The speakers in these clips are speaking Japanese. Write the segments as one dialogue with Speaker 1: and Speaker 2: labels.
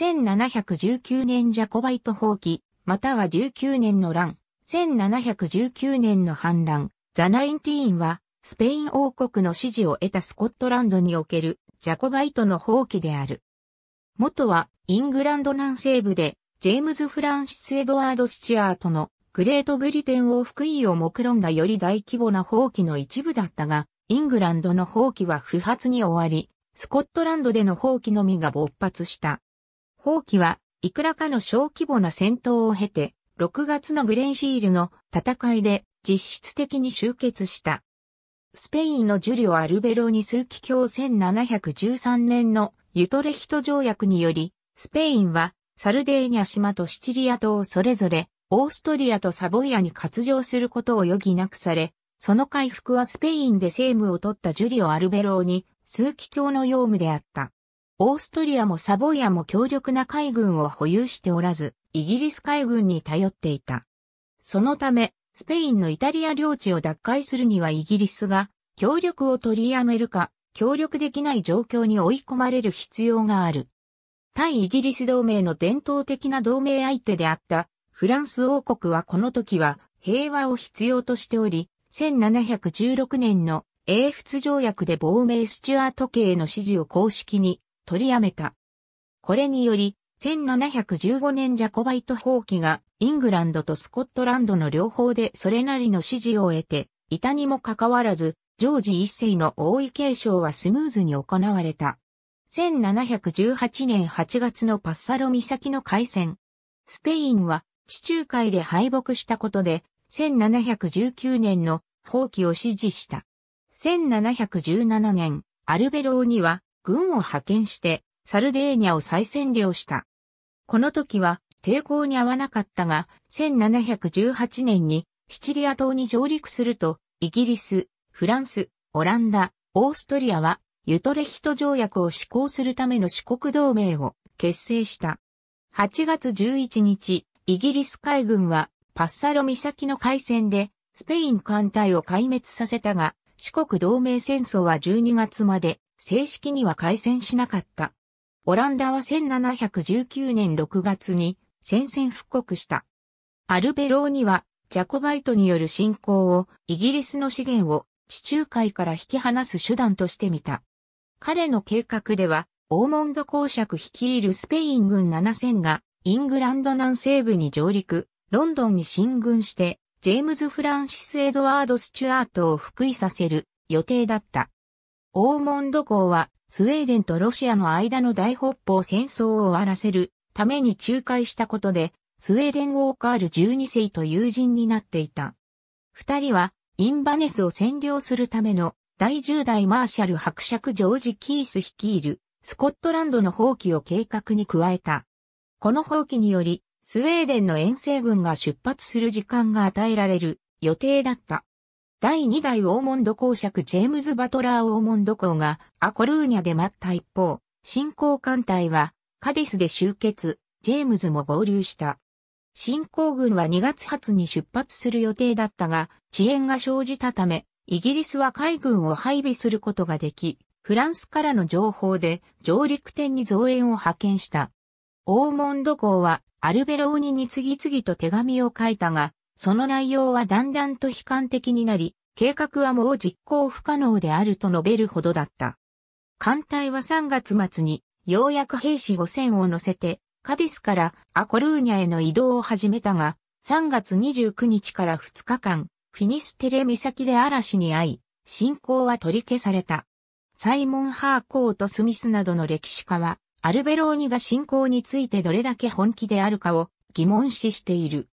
Speaker 1: 1719年ジャコバイト放棄、または19年の乱、1719年の反乱、ザ・ナインティーンは、スペイン王国の支持を得たスコットランドにおけるジャコバイトの放棄である。元はイングランド南西部でジェームズ・フランシス・エドワード・スチュアートのグレートブリテン王福位を目論んだより大規模な放棄の一部だったが、イングランドの放棄は不発に終わり、スコットランドでの放棄のみが勃発した。放棄は、いくらかの小規模な戦闘を経て、6月のグレンシールの戦いで実質的に終結した。スペインのジュリオ・アルベロス数期教1713年のユトレヒト条約により、スペインはサルデーニャ島とシチリア島をそれぞれオーストリアとサボイアに割譲することを余儀なくされ、その回復はスペインで政務を取ったジュリオ・アルベローに、ー機教の用務であった。オーストリアもサボイアも強力な海軍を保有しておらず、イギリス海軍に頼っていた。そのため、スペインのイタリア領地を奪回するにはイギリスが、協力を取りやめるか、協力できない状況に追い込まれる必要がある。対イギリス同盟の伝統的な同盟相手であったフランス王国はこの時は平和を必要としており、1716年の英仏条約で亡命スチュアート系への支持を公式に取りやめた。これにより、1715年ジャコバイト法規がイングランドとスコットランドの両方でそれなりの支持を得て、いたにもかかわらず、ジョージ一世の王位継承はスムーズに行われた。1718年8月のパッサロ岬の海戦。スペインは地中海で敗北したことで、1719年の放棄を支持した。1717年、アルベローには軍を派遣して、サルデーニャを再占領した。この時は抵抗に合わなかったが、1718年にシチリア島に上陸すると、イギリス、フランス、オランダ、オーストリアは、ユトレヒト条約を施行するための四国同盟を結成した。8月11日、イギリス海軍は、パッサロ岬の海戦で、スペイン艦隊を壊滅させたが、四国同盟戦争は12月まで正式には開戦しなかった。オランダは1719年6月に戦線復刻した。アルベローにはジャコバイトによる侵攻をイギリスの資源を地中海から引き離す手段としてみた。彼の計画では、オーモンド公爵率いるスペイン軍7000がイングランド南西部に上陸、ロンドンに進軍して、ジェームズ・フランシス・エドワード・スチュアートを復位させる予定だった。オーモンド公は、スウェーデンとロシアの間の大北方戦争を終わらせるために仲介したことで、スウェーデン王カール12世と友人になっていた。二人は、インバネスを占領するための第10代マーシャル伯爵ジョージ・キース率いるスコットランドの放棄を計画に加えた。この放棄により、スウェーデンの遠征軍が出発する時間が与えられる予定だった。第2代オーモンド公爵ジェームズ・バトラー・オーモンド公がアコルーニャで待った一方、新興艦隊はカディスで集結、ジェームズも合流した。新興軍は2月初に出発する予定だったが、遅延が生じたため、イギリスは海軍を配備することができ、フランスからの情報で上陸艇に増援を派遣した。オーモンド公はアルベローニに次々と手紙を書いたが、その内容はだんだんと悲観的になり、計画はもう実行不可能であると述べるほどだった。艦隊は3月末に、ようやく兵士5000を乗せて、カディスからアコルーニャへの移動を始めたが、3月29日から2日間、フィニステレ岬で嵐に遭い、信仰は取り消された。サイモン・ハーコート・スミスなどの歴史家は、アルベローニが信仰についてどれだけ本気であるかを疑問視している。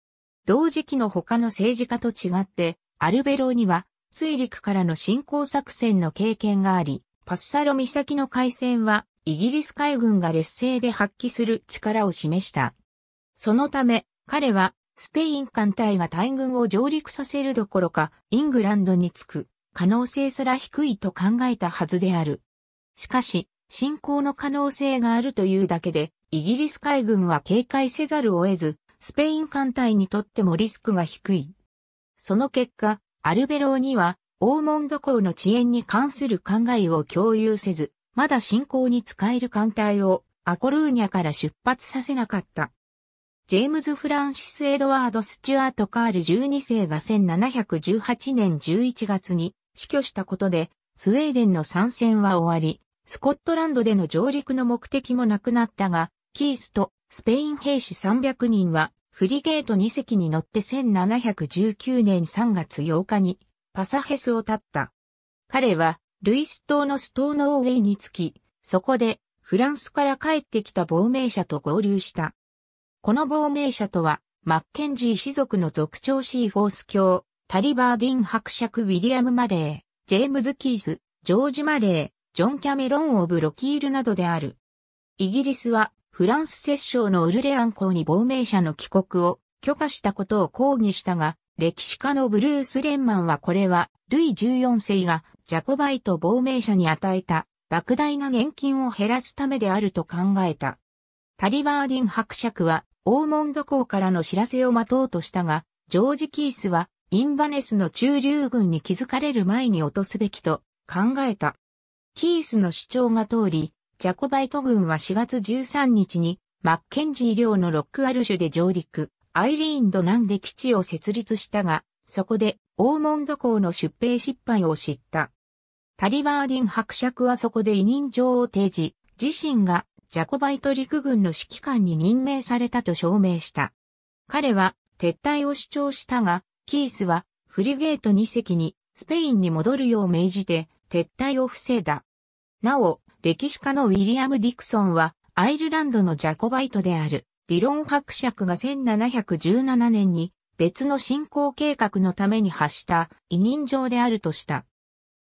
Speaker 1: 同時期の他の政治家と違って、アルベローには、水陸からの侵攻作戦の経験があり、パッサロ岬の海戦は、イギリス海軍が劣勢で発揮する力を示した。そのため、彼は、スペイン艦隊が大軍を上陸させるどころか、イングランドに着く、可能性すら低いと考えたはずである。しかし、侵攻の可能性があるというだけで、イギリス海軍は警戒せざるを得ず、スペイン艦隊にとってもリスクが低い。その結果、アルベローには、オーモンド港の遅延に関する考えを共有せず、まだ進行に使える艦隊をアコルーニャから出発させなかった。ジェームズ・フランシス・エドワード・スチュアート・カール12世が1718年11月に死去したことで、スウェーデンの参戦は終わり、スコットランドでの上陸の目的もなくなったが、キースとスペイン兵士300人はフリゲート2隻に乗って1719年3月8日にパサヘスを立った。彼はルイス島のストーノーウェイに着き、そこでフランスから帰ってきた亡命者と合流した。この亡命者とは、マッケンジー氏族の族長シーフォース教、タリバーディン伯爵ウィリアム・マレー、ジェームズ・キース、ジョージ・マレー、ジョン・キャメロン・オブ・ロキールなどである。イギリスはフランス摂政のウルレアン公に亡命者の帰国を許可したことを抗議したが、歴史家のブルース・レンマンはこれは、ルイ14世がジャコバイト亡命者に与えた莫大な年金を減らすためであると考えた。タリバーディン伯爵は、オーモンド公からの知らせを待とうとしたが、ジョージ・キースは、インバネスの中流軍に気づかれる前に落とすべきと考えた。キースの主張が通り、ジャコバイト軍は4月13日に、マッケンジー領のロックアルシュで上陸、アイリーンド南で基地を設立したが、そこで、オーモンド港の出兵失敗を知った。タリバーディン伯爵はそこで委任状を提示、自身がジャコバイト陸軍の指揮官に任命されたと証明した。彼は撤退を主張したが、キースはフリゲート2隻にスペインに戻るよう命じて撤退を防いだ。なお、歴史家のウィリアム・ディクソンは、アイルランドのジャコバイトである、ディロン伯爵が1717年に、別の進行計画のために発した委任状であるとした。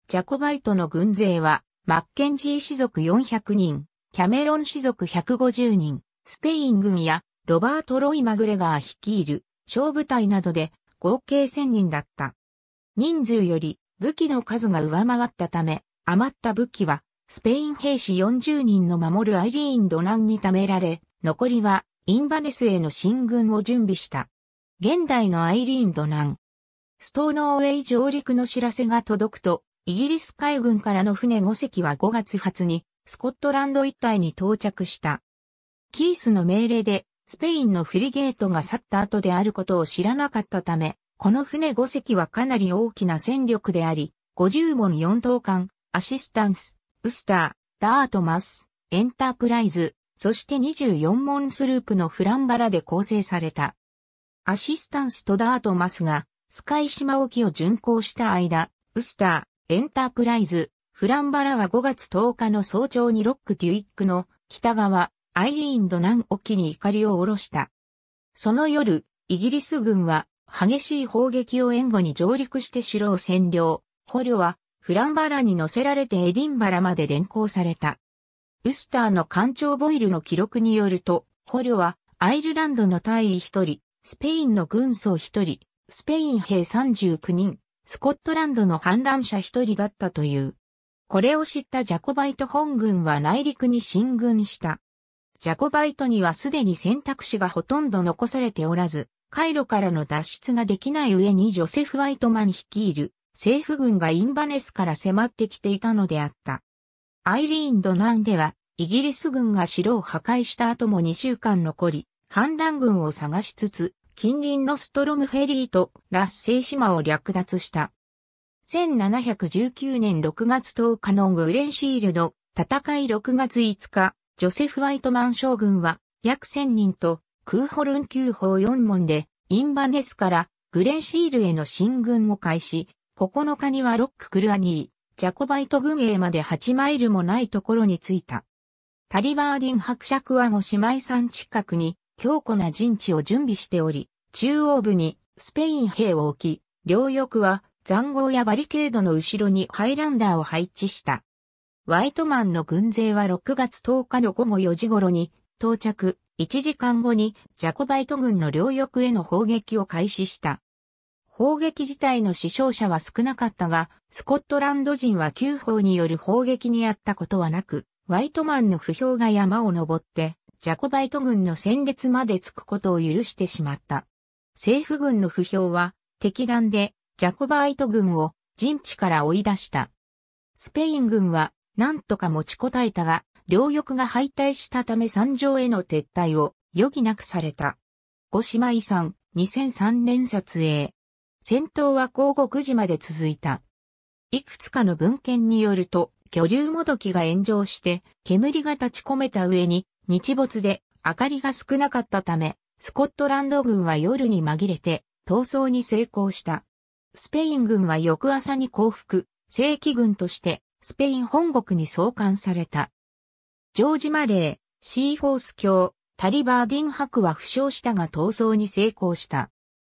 Speaker 1: ジャコバイトの軍勢は、マッケンジー氏族400人、キャメロン氏族150人、スペイン軍やロバート・ロイ・マグレガー率いる小部隊などで合計1000人だった。人数より武器の数が上回ったため、余った武器はスペイン兵士40人の守るアイリーンドナンに貯められ、残りはインバネスへの進軍を準備した。現代のアイリーンドナン。ストーノーウェイ上陸の知らせが届くと、イギリス海軍からの船5隻は5月初に、スコットランド一帯に到着した。キースの命令で、スペインのフリゲートが去った後であることを知らなかったため、この船5隻はかなり大きな戦力であり、50門4等間、アシスタンス、ウスター、ダートマス、エンタープライズ、そして24門スループのフランバラで構成された。アシスタンスとダートマスが、スカイ島沖を巡航した間、ウスター、エンタープライズ、フランバラは5月10日の早朝にロック・デュイックの北側、アイリーンド南沖に怒りを下ろした。その夜、イギリス軍は激しい砲撃を援護に上陸して城を占領。捕虜はフランバラに乗せられてエディンバラまで連行された。ウスターの艦長ボイルの記録によると、捕虜はアイルランドの大尉一人、スペインの軍曹一人、スペイン兵39人、スコットランドの反乱者一人だったという。これを知ったジャコバイト本軍は内陸に進軍した。ジャコバイトにはすでに選択肢がほとんど残されておらず、カイロからの脱出ができない上にジョセフ・ワイトマン率いる政府軍がインバネスから迫ってきていたのであった。アイリーンドナンでは、イギリス軍が城を破壊した後も2週間残り、反乱軍を探しつつ、近隣のストロムフェリーとラッセイ島を略奪した。1719年6月10日のグレンシールの戦い6月5日、ジョセフ・ワイトマン将軍は約1000人とクーホルン旧法4門でインバネスからグレンシールへの進軍を開始、9日にはロック・クルアニー、ジャコバイト軍営まで8マイルもないところに着いた。タリバーディン伯爵はご姉妹山近くに強固な陣地を準備しており、中央部にスペイン兵を置き、両翼は残壕やバリケードの後ろにハイランダーを配置した。ワイトマンの軍勢は6月10日の午後4時頃に到着、1時間後にジャコバイト軍の両翼への砲撃を開始した。砲撃自体の死傷者は少なかったが、スコットランド人は9砲による砲撃にあったことはなく、ワイトマンの不評が山を登って、ジャコバイト軍の戦列まで着くことを許してしまった。政府軍の不評は、敵弾で、ジャコバイト軍を陣地から追い出した。スペイン軍は、なんとか持ちこたえたが、両翼が敗退したため山上への撤退を余儀なくされた。五島遺産、2003年撮影。戦闘は午後9時まで続いた。いくつかの文献によると、巨流もどきが炎上して、煙が立ち込めた上に、日没で明かりが少なかったため、スコットランド軍は夜に紛れて、逃走に成功した。スペイン軍は翌朝に降伏、正規軍として、スペイン本国に送還された。ジョージ・マレー、シーフォース卿、タリバーディン博は負傷したが逃走に成功した。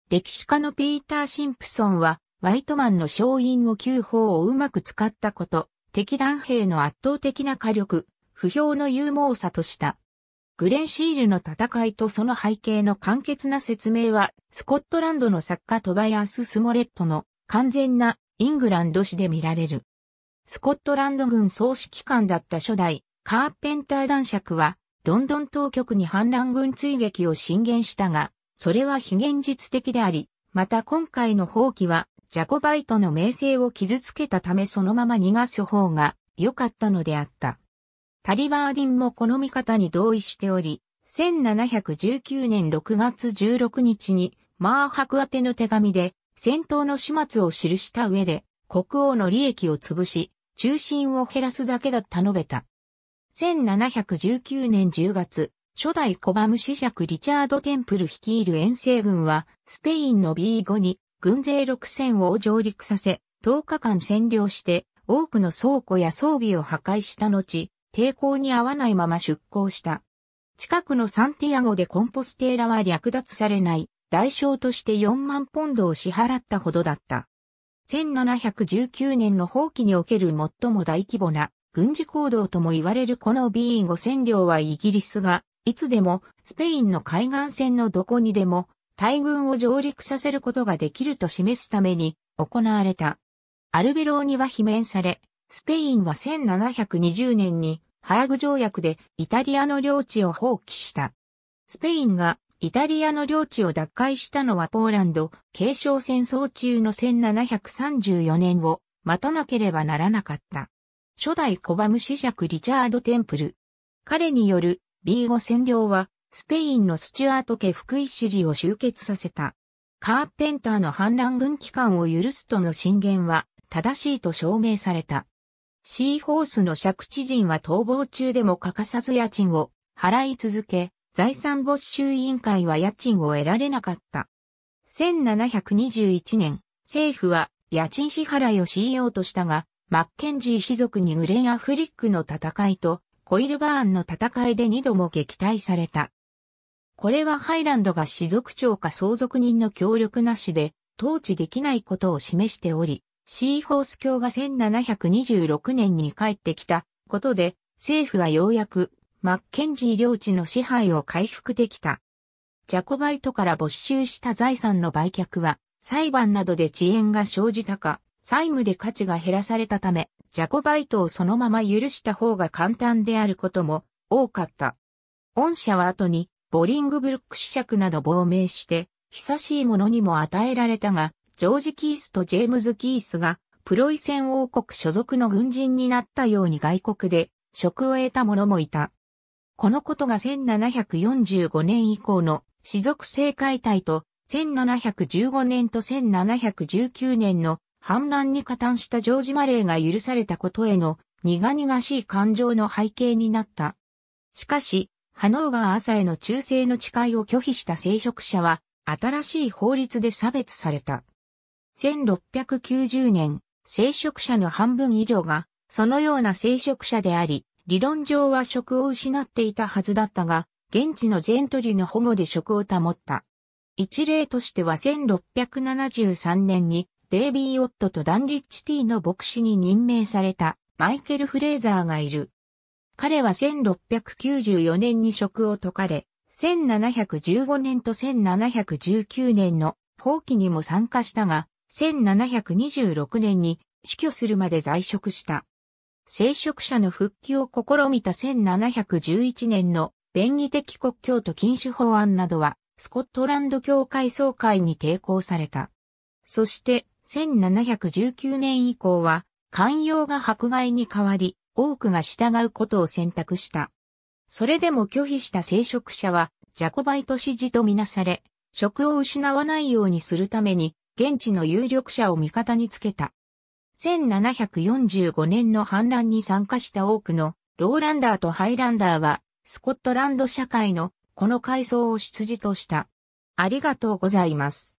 Speaker 1: 歴史家のピーター・シンプソンは、ワイトマンの勝因を旧法をうまく使ったこと、敵弾兵の圧倒的な火力、不評の勇猛さとした。グレンシールの戦いとその背景の簡潔な説明は、スコットランドの作家トバヤス・スモレットの完全なイングランド史で見られる。スコットランド軍総指揮官だった初代カーペンター男爵は、ロンドン当局に反乱軍追撃を進言したが、それは非現実的であり、また今回の放棄は、ジャコバイトの名声を傷つけたためそのまま逃がす方が良かったのであった。タリバーディンもこの見方に同意しており、1719年6月16日に、マーハク宛の手紙で、戦闘の始末を記した上で、国王の利益を潰し、中心を減らすだけだった述べた。1719年10月、初代コバム子爵リチャード・テンプル率いる遠征軍は、スペインの B5 に軍勢6000を上陸させ、10日間占領して、多くの倉庫や装備を破壊した後、抵抗に合わないまま出港した。近くのサンティアゴでコンポステーラは略奪されない、代償として4万ポンドを支払ったほどだった。1719年の放棄における最も大規模な軍事行動とも言われるこの B5 占領はイギリスがいつでもスペインの海岸線のどこにでも大軍を上陸させることができると示すために行われた。アルベローニは罷免され、スペインは1720年にハーグ条約でイタリアの領地を放棄した。スペインがイタリアの領地を奪回したのはポーランド継承戦争中の1734年を待たなければならなかった。初代コバム子爵リチャード・テンプル。彼によるビーゴ占領は、スペインのスチュアート家福井主事を集結させた。カーペンターの反乱軍機関を許すとの進言は正しいと証明された。シーホースの借地人は逃亡中でも欠かさず家賃を払い続け、財産没収委員会は家賃を得られなかった。1721年、政府は家賃支払いを強いようとしたが、マッケンジー氏族にグレンアフリックの戦いとコイルバーンの戦いで二度も撃退された。これはハイランドが士族長か相続人の協力なしで、統治できないことを示しており、シーホース教が1726年に帰ってきたことで、政府はようやくマッケンジー領地の支配を回復できた。ジャコバイトから没収した財産の売却は、裁判などで遅延が生じたか、債務で価値が減らされたため、ジャコバイトをそのまま許した方が簡単であることも多かった。御社は後に、ボリングブルック子爵など亡命して、久しいものにも与えられたが、ジョージ・キースとジェームズ・キースが、プロイセン王国所属の軍人になったように外国で、職を得た者もいた。このことが1745年以降の、士族政解体と、1715年と1719年の反乱に加担したジョージ・マレーが許されたことへの苦々しい感情の背景になった。しかし、ハノーバー朝への忠誠の誓いを拒否した聖職者は、新しい法律で差別された。1690年、聖職者の半分以上が、そのような聖職者であり、理論上は職を失っていたはずだったが、現地のジェントリーの保護で職を保った。一例としては1673年にデイビー・オットとダンリッチ・ティーの牧師に任命されたマイケル・フレーザーがいる。彼は1694年に職を解かれ、1715年と1719年の放棄にも参加したが、1726年に死去するまで在職した。聖職者の復帰を試みた1711年の便宜的国教と禁止法案などは、スコットランド教会総会に抵抗された。そして、1719年以降は、寛容が迫害に変わり、多くが従うことを選択した。それでも拒否した聖職者は、ジャコバイト支持とみなされ、職を失わないようにするために、現地の有力者を味方につけた。1745年の反乱に参加した多くのローランダーとハイランダーは、スコットランド社会のこの階層を出自とした。ありがとうございます。